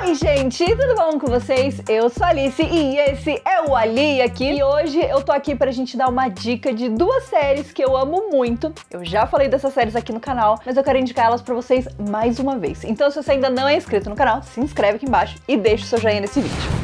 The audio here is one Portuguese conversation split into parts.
Oi, gente, tudo bom com vocês? Eu sou a Alice e esse é o Ali aqui. E hoje eu tô aqui pra gente dar uma dica de duas séries que eu amo muito. Eu já falei dessas séries aqui no canal, mas eu quero indicar elas pra vocês mais uma vez. Então, se você ainda não é inscrito no canal, se inscreve aqui embaixo e deixa o seu joinha nesse vídeo.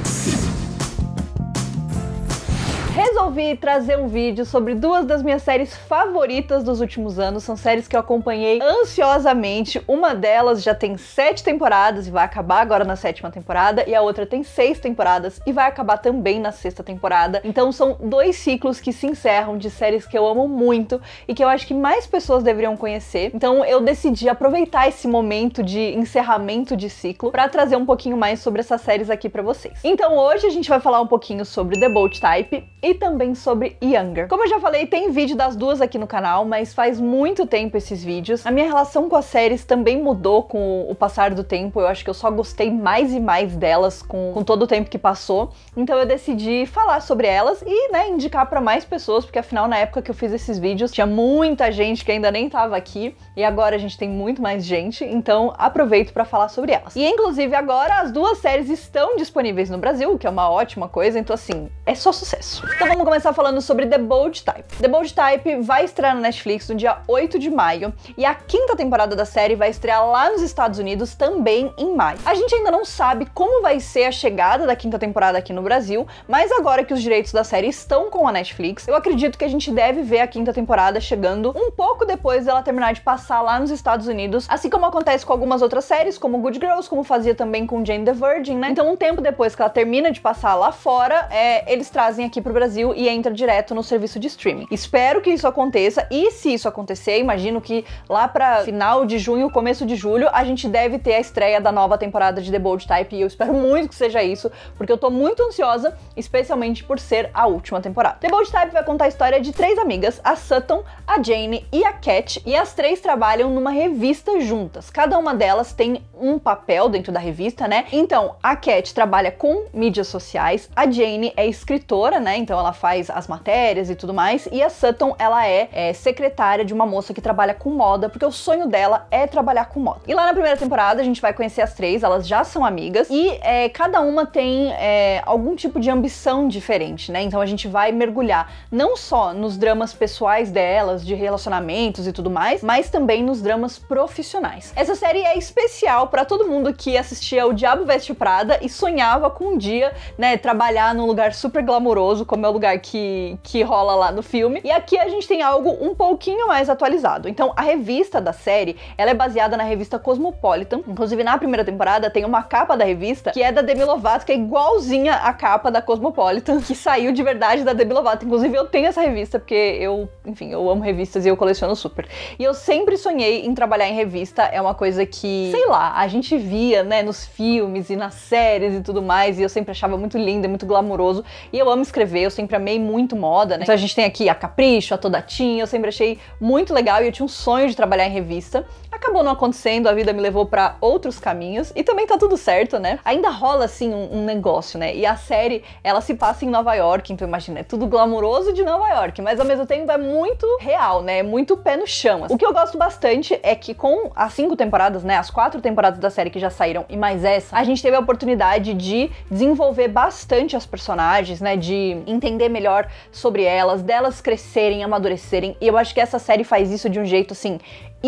resolvi trazer um vídeo sobre duas das minhas séries favoritas dos últimos anos. São séries que eu acompanhei ansiosamente. Uma delas já tem sete temporadas e vai acabar agora na sétima temporada, e a outra tem seis temporadas e vai acabar também na sexta temporada. Então são dois ciclos que se encerram de séries que eu amo muito e que eu acho que mais pessoas deveriam conhecer. Então eu decidi aproveitar esse momento de encerramento de ciclo para trazer um pouquinho mais sobre essas séries aqui para vocês. Então hoje a gente vai falar um pouquinho sobre The Bold Type, e também sobre Younger. Como eu já falei, tem vídeo das duas aqui no canal, mas faz muito tempo esses vídeos. A minha relação com as séries também mudou com o passar do tempo, eu acho que eu só gostei mais e mais delas com, com todo o tempo que passou, então eu decidi falar sobre elas e, né, indicar para mais pessoas, porque afinal na época que eu fiz esses vídeos tinha muita gente que ainda nem tava aqui e agora a gente tem muito mais gente, então aproveito para falar sobre elas. E inclusive agora as duas séries estão disponíveis no Brasil, o que é uma ótima coisa, então assim, é só sucesso. Então vamos começar falando sobre The Bold Type. The Bold Type vai estrear na Netflix no dia 8 de maio e a quinta temporada da série vai estrear lá nos Estados Unidos também em maio. A gente ainda não sabe como vai ser a chegada da quinta temporada aqui no Brasil, mas agora que os direitos da série estão com a Netflix, eu acredito que a gente deve ver a quinta temporada chegando um pouco depois dela terminar de passar lá nos Estados Unidos, assim como acontece com algumas outras séries, como Good Girls, como fazia também com Jane the Virgin, né? Então um tempo depois que ela termina de passar lá fora, é, eles trazem aqui pro Brasil Brasil e entra direto no serviço de streaming. Espero que isso aconteça e se isso acontecer, imagino que lá para final de junho, começo de julho, a gente deve ter a estreia da nova temporada de The Bold Type e eu espero muito que seja isso, porque eu tô muito ansiosa, especialmente por ser a última temporada. The Bold Type vai contar a história de três amigas, a Sutton, a Jane e a Cat, e as três trabalham numa revista juntas. Cada uma delas tem um papel dentro da revista, né? Então, a Cat trabalha com mídias sociais, a Jane é escritora, né? Então então ela faz as matérias e tudo mais. E a Sutton, ela é, é, secretária de uma moça que trabalha com moda, porque o sonho dela é trabalhar com moda. E lá na primeira temporada a gente vai conhecer as três, elas já são amigas, e é, cada uma tem é, algum tipo de ambição diferente, né? Então a gente vai mergulhar não só nos dramas pessoais delas, de relacionamentos e tudo mais, mas também nos dramas profissionais. Essa série é especial para todo mundo que assistia O Diabo Veste Prada e sonhava com um dia, né, trabalhar num lugar super glamouroso como é o lugar que, que rola lá no filme. E aqui a gente tem algo um pouquinho mais atualizado. Então, a revista da série, ela é baseada na revista Cosmopolitan. Inclusive, na primeira temporada, tem uma capa da revista que é da Demi Lovato, que é igualzinha à capa da Cosmopolitan, que saiu de verdade da Demi Lovato. Inclusive, eu tenho essa revista porque eu, enfim, eu amo revistas e eu coleciono super. E eu sempre sonhei em trabalhar em revista, é uma coisa que, sei lá, a gente via, né, nos filmes e nas séries e tudo mais, e eu sempre achava muito lindo, muito glamouroso. E eu amo escrever, eu sempre amei muito moda, né? Então a gente tem aqui a Capricho, a Todatinha, eu sempre achei muito legal e eu tinha um sonho de trabalhar em revista. Acabou não acontecendo, a vida me levou para outros caminhos e também tá tudo certo, né? Ainda rola assim um, um, negócio, né? E a série, ela se passa em Nova York, então imagina, é tudo glamouroso de Nova York, mas ao mesmo tempo é muito real, né? É muito pé no chão. Assim. O que eu gosto bastante é que com as cinco temporadas, né, as quatro temporadas da série que já saíram e mais essa, a gente teve a oportunidade de desenvolver bastante as personagens, né, de entender melhor sobre elas, delas crescerem, amadurecerem. E eu acho que essa série faz isso de um jeito assim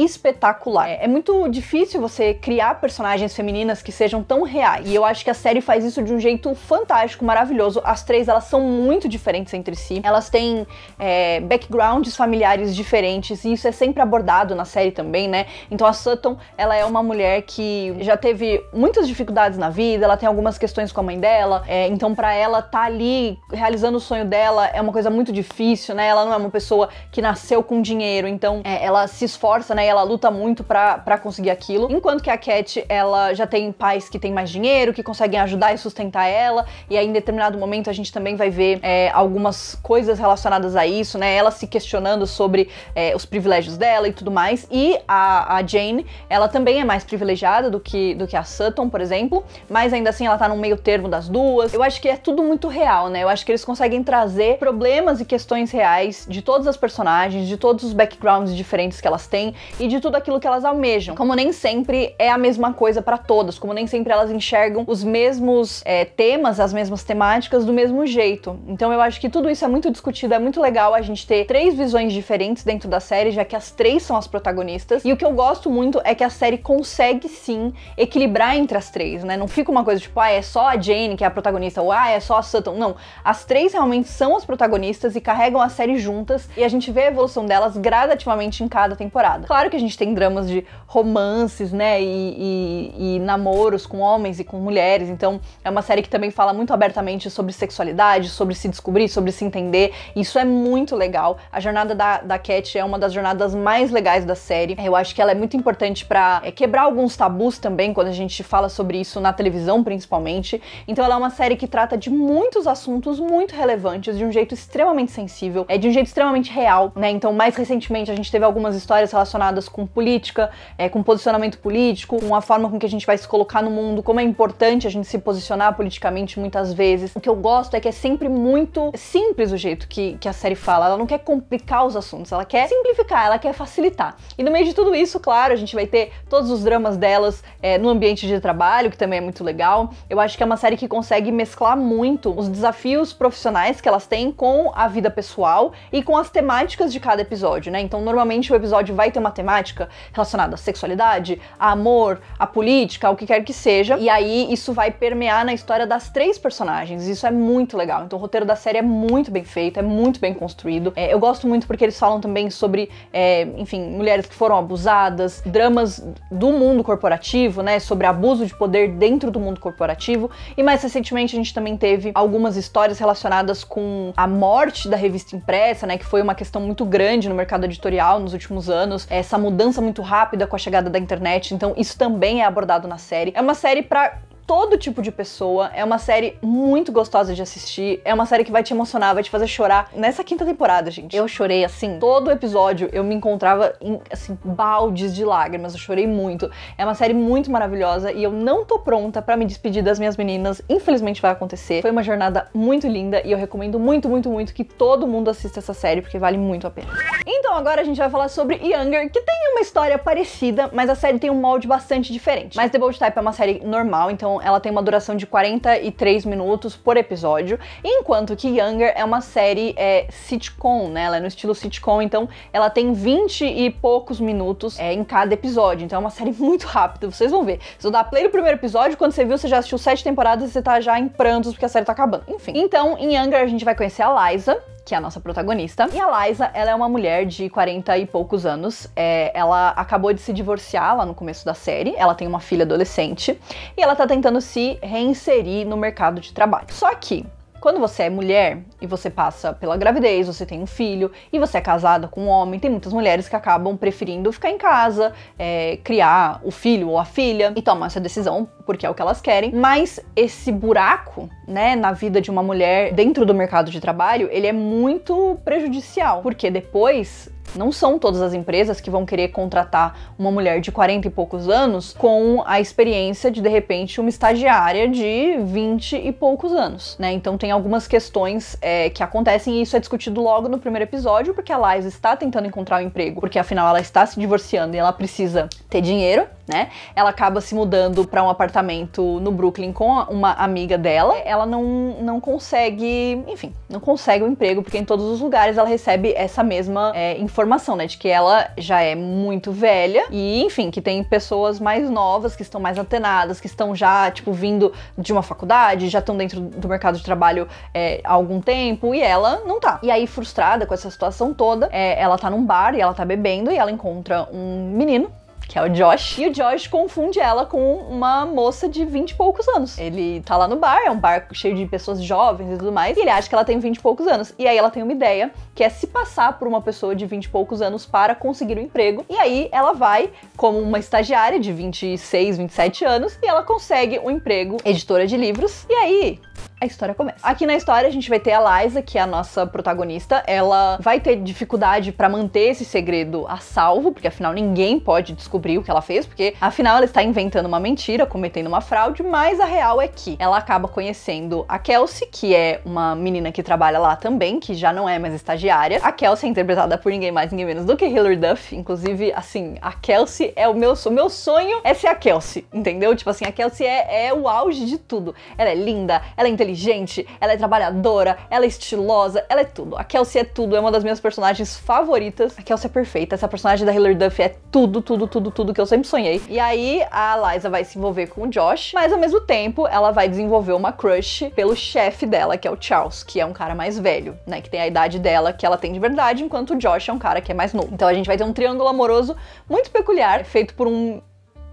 espetacular. É, é muito difícil você criar personagens femininas que sejam tão reais. E eu acho que a série faz isso de um jeito fantástico, maravilhoso. As três, elas são muito diferentes entre si. Elas têm é, backgrounds familiares diferentes, e isso é sempre abordado na série também, né? Então a Sutton, ela é uma mulher que já teve muitas dificuldades na vida, ela tem algumas questões com a mãe dela, é, então para ela tá ali realizando o sonho dela é uma coisa muito difícil, né? Ela não é uma pessoa que nasceu com dinheiro, então é, ela se esforça, né? Né? Ela luta muito para conseguir aquilo. Enquanto que a Cat, ela já tem pais que têm mais dinheiro, que conseguem ajudar e sustentar ela. E aí, em determinado momento, a gente também vai ver é, algumas coisas relacionadas a isso, né? Ela se questionando sobre é, os privilégios dela e tudo mais. E a, a, Jane, ela também é mais privilegiada do que, do que a Sutton, por exemplo. Mas ainda assim, ela tá no meio termo das duas. Eu acho que é tudo muito real, né? Eu acho que eles conseguem trazer problemas e questões reais de todas as personagens, de todos os backgrounds diferentes que elas têm e de tudo aquilo que elas almejam. Como nem sempre é a mesma coisa para todas, como nem sempre elas enxergam os mesmos é, temas, as mesmas temáticas do mesmo jeito. Então eu acho que tudo isso é muito discutido, é muito legal a gente ter três visões diferentes dentro da série, já que as três são as protagonistas. E o que eu gosto muito é que a série consegue sim equilibrar entre as três, né? Não fica uma coisa tipo, ah, é só a Jane que é a protagonista, ou ah, é só a Sutton. Não. As três realmente são as protagonistas e carregam a série juntas, e a gente vê a evolução delas gradativamente em cada temporada. Claro Claro que a gente tem dramas de romances, né? E, e, e namoros com homens e com mulheres. Então, é uma série que também fala muito abertamente sobre sexualidade, sobre se descobrir, sobre se entender. Isso é muito legal. A jornada da, da Cat é uma das jornadas mais legais da série. Eu acho que ela é muito importante para é, quebrar alguns tabus também quando a gente fala sobre isso na televisão, principalmente. Então, ela é uma série que trata de muitos assuntos muito relevantes, de um jeito extremamente sensível, é de um jeito extremamente real, né? Então, mais recentemente, a gente teve algumas histórias relacionadas relacionadas com política, é, com posicionamento político, com a forma com que a gente vai se colocar no mundo, como é importante a gente se posicionar politicamente muitas vezes. O que eu gosto é que é sempre muito simples o jeito que, que a série fala, ela não quer complicar os assuntos, ela quer simplificar, ela quer facilitar. E no meio de tudo isso, claro, a gente vai ter todos os dramas delas é, no ambiente de trabalho, que também é muito legal. Eu acho que é uma série que consegue mesclar muito os desafios profissionais que elas têm com a vida pessoal e com as temáticas de cada episódio, né? Então, normalmente o episódio vai ter uma temática relacionada à sexualidade, a amor, a política, o que quer que seja. E aí isso vai permear na história das três personagens. Isso é muito legal. Então o roteiro da série é muito bem feito, é muito bem construído. É, eu gosto muito porque eles falam também sobre, é, enfim, mulheres que foram abusadas, dramas do mundo corporativo, né? Sobre abuso de poder dentro do mundo corporativo. E mais recentemente a gente também teve algumas histórias relacionadas com a morte da revista impressa, né? Que foi uma questão muito grande no mercado editorial nos últimos anos. É, essa mudança muito rápida com a chegada da internet, então isso também é abordado na série. É uma série para todo tipo de pessoa. É uma série muito gostosa de assistir. É uma série que vai te emocionar, vai te fazer chorar. Nessa quinta temporada, gente, eu chorei assim. Todo episódio eu me encontrava em assim, baldes de lágrimas. Eu chorei muito. É uma série muito maravilhosa e eu não tô pronta para me despedir das minhas meninas. Infelizmente vai acontecer. Foi uma jornada muito linda e eu recomendo muito, muito, muito que todo mundo assista essa série porque vale muito a pena. Então agora a gente vai falar sobre Younger, que tem uma história parecida, mas a série tem um molde bastante diferente. Mas The Bold Type é uma série normal, então ela tem uma duração de 43 minutos por episódio, enquanto que Younger é uma série é, sitcom, né? Ela é no estilo sitcom, então ela tem 20 e poucos minutos é, em cada episódio. Então é uma série muito rápida, vocês vão ver. Se eu dar play no primeiro episódio, quando você viu, você já assistiu sete temporadas e você tá já em prantos porque a série tá acabando. Enfim. Então, em Younger a gente vai conhecer a Liza, que é a nossa protagonista. E a Liza, ela é uma mulher de 40 e poucos anos. É, ela acabou de se divorciar lá no começo da série. Ela tem uma filha adolescente e ela tá tentando se reinserir no mercado de trabalho. Só que quando você é mulher e você passa pela gravidez, você tem um filho e você é casada com um homem, tem muitas mulheres que acabam preferindo ficar em casa, é, criar o filho ou a filha e tomar essa decisão porque é o que elas querem. Mas esse buraco né, na vida de uma mulher dentro do mercado de trabalho, ele é muito prejudicial, porque depois não são todas as empresas que vão querer contratar uma mulher de 40 e poucos anos com a experiência de, de repente, uma estagiária de 20 e poucos anos, né? Então tem algumas questões é, que acontecem e isso é discutido logo no primeiro episódio, porque a Liza está tentando encontrar um emprego, porque afinal ela está se divorciando e ela precisa ter dinheiro, né? Ela acaba se mudando para um apartamento no Brooklyn com uma amiga dela. Ela não, não consegue, enfim, não consegue o um emprego, porque em todos os lugares ela recebe essa mesma é, informação, né? De que ela já é muito velha e, enfim, que tem pessoas mais novas, que estão mais antenadas, que estão já, tipo, vindo de uma faculdade, já estão dentro do mercado de trabalho é, há algum tempo e ela não tá. E aí, frustrada com essa situação toda, é, ela tá num bar e ela tá bebendo e ela encontra um menino que é o Josh, e o Josh confunde ela com uma moça de 20 e poucos anos. Ele tá lá no bar, é um bar cheio de pessoas jovens e tudo mais, e ele acha que ela tem 20 e poucos anos. E aí ela tem uma ideia, que é se passar por uma pessoa de 20 e poucos anos para conseguir um emprego. E aí ela vai como uma estagiária de 26, 27 anos, e ela consegue um emprego editora de livros. E aí, a história começa. Aqui na história a gente vai ter a Liza, que é a nossa protagonista. Ela vai ter dificuldade para manter esse segredo a salvo, porque afinal ninguém pode descobrir o que ela fez, porque afinal ela está inventando uma mentira, cometendo uma fraude, mas a real é que ela acaba conhecendo a Kelsey, que é uma menina que trabalha lá também, que já não é mais estagiária. A Kelsey é interpretada por ninguém mais, ninguém menos do que Hilary Duff. Inclusive, assim, a Kelsey é o meu, o meu sonho é ser a Kelsey, entendeu? Tipo assim, a Kelsey é, é o auge de tudo. Ela é linda, ela é inteligente, inteligente, ela é trabalhadora, ela é estilosa, ela é tudo. A Kelsey é tudo, é uma das minhas personagens favoritas. A Kelsey é perfeita, essa personagem da Hilary Duff é tudo, tudo, tudo, tudo que eu sempre sonhei. E aí a Liza vai se envolver com o Josh, mas ao mesmo tempo ela vai desenvolver uma crush pelo chefe dela, que é o Charles, que é um cara mais velho, né? Que tem a idade dela que ela tem de verdade, enquanto o Josh é um cara que é mais novo. Então a gente vai ter um triângulo amoroso muito peculiar, feito por um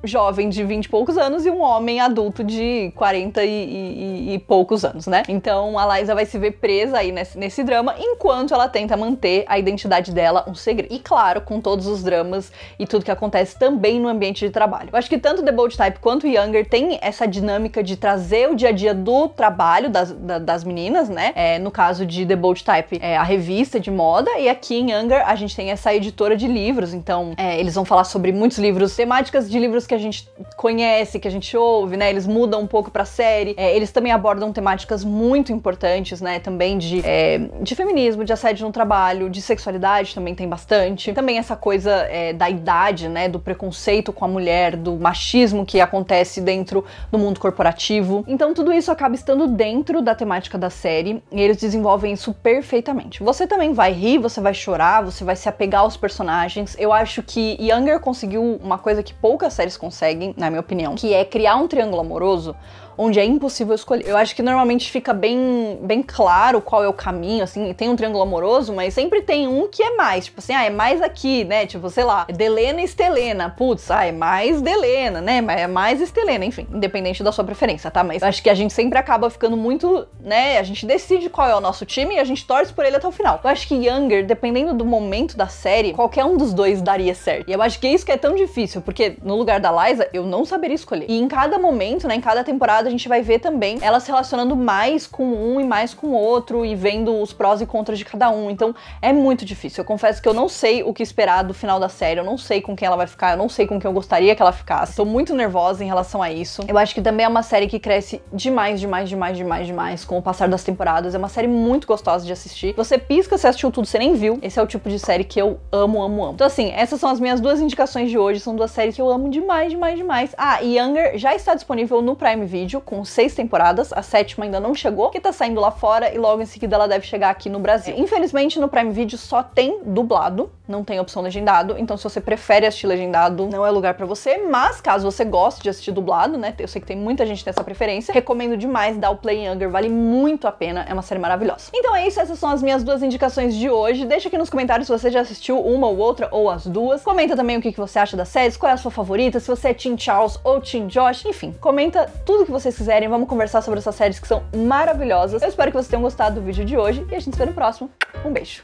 jovem de 20 e poucos anos e um homem adulto de 40 e, e, e poucos anos, né? Então a Liza vai se ver presa aí nesse, nesse, drama enquanto ela tenta manter a identidade dela um segredo. E claro, com todos os dramas e tudo que acontece também no ambiente de trabalho. Eu acho que tanto The Bold Type quanto Younger tem essa dinâmica de trazer o dia a dia do trabalho das, da, das meninas, né? É, no caso de The Bold Type, é a revista de moda, e aqui em Younger a gente tem essa editora de livros, então é, eles vão falar sobre muitos livros, temáticas de livros que que a gente conhece, que a gente ouve, né? Eles mudam um pouco pra série. É, eles também abordam temáticas muito importantes, né? Também de, é, de feminismo, de assédio no trabalho, de sexualidade também tem bastante. Também essa coisa é, da idade, né? Do preconceito com a mulher, do machismo que acontece dentro do mundo corporativo. Então tudo isso acaba estando dentro da temática da série e eles desenvolvem isso perfeitamente. Você também vai rir, você vai chorar, você vai se apegar aos personagens. Eu acho que Younger conseguiu uma coisa que poucas séries conseguem, na minha opinião, que é criar um triângulo amoroso onde é impossível escolher. Eu acho que normalmente fica bem, bem claro qual é o caminho, assim, tem um triângulo amoroso, mas sempre tem um que é mais, tipo assim, ah, é mais aqui, né? Tipo, sei lá, Delena e Estelena. Putz, ah, é mais Delena, né? Mas é mais Estelena, enfim, independente da sua preferência, tá? Mas acho que a gente sempre acaba ficando muito, né? A gente decide qual é o nosso time e a gente torce por ele até o final. Eu acho que Younger, dependendo do momento da série, qualquer um dos dois daria certo. E eu acho que é isso que é tão difícil, porque no lugar da Liza, eu não saberia escolher. E em cada momento, né, em cada temporada, temporada a gente vai ver também ela se relacionando mais com um e mais com o outro e vendo os prós e contras de cada um. Então é muito difícil. Eu confesso que eu não sei o que esperar do final da série, eu não sei com quem ela vai ficar, eu não sei com quem eu gostaria que ela ficasse. Tô muito nervosa em relação a isso. Eu acho que também é uma série que cresce demais, demais, demais, demais, demais com o passar das temporadas. É uma série muito gostosa de assistir. Você pisca, você assistiu tudo, você nem viu. Esse é o tipo de série que eu amo, amo, amo. Então, assim, essas são as minhas duas indicações de hoje. São duas séries que eu amo demais, demais, demais. Ah, e Younger já está disponível no Prime Video vídeo, com seis temporadas, a sétima ainda não chegou, que tá saindo lá fora e logo em seguida ela deve chegar aqui no Brasil. É. Infelizmente, no Prime Video só tem dublado, não tem opção legendado, então se você prefere assistir legendado, não é lugar para você, mas caso você goste de assistir dublado, né, eu sei que tem muita gente nessa preferência, recomendo demais dar o Play Younger, vale muito a pena, é uma série maravilhosa. Então é isso, essas são as minhas duas indicações de hoje, deixa aqui nos comentários se você já assistiu uma ou outra, ou as duas, comenta também o que você acha das séries, qual é a sua favorita, se você é Team Charles ou Team Josh, enfim, comenta tudo que você vocês quiserem, vamos conversar sobre essas séries que são maravilhosas. Eu espero que vocês tenham gostado do vídeo de hoje e a gente se vê no próximo. Um beijo!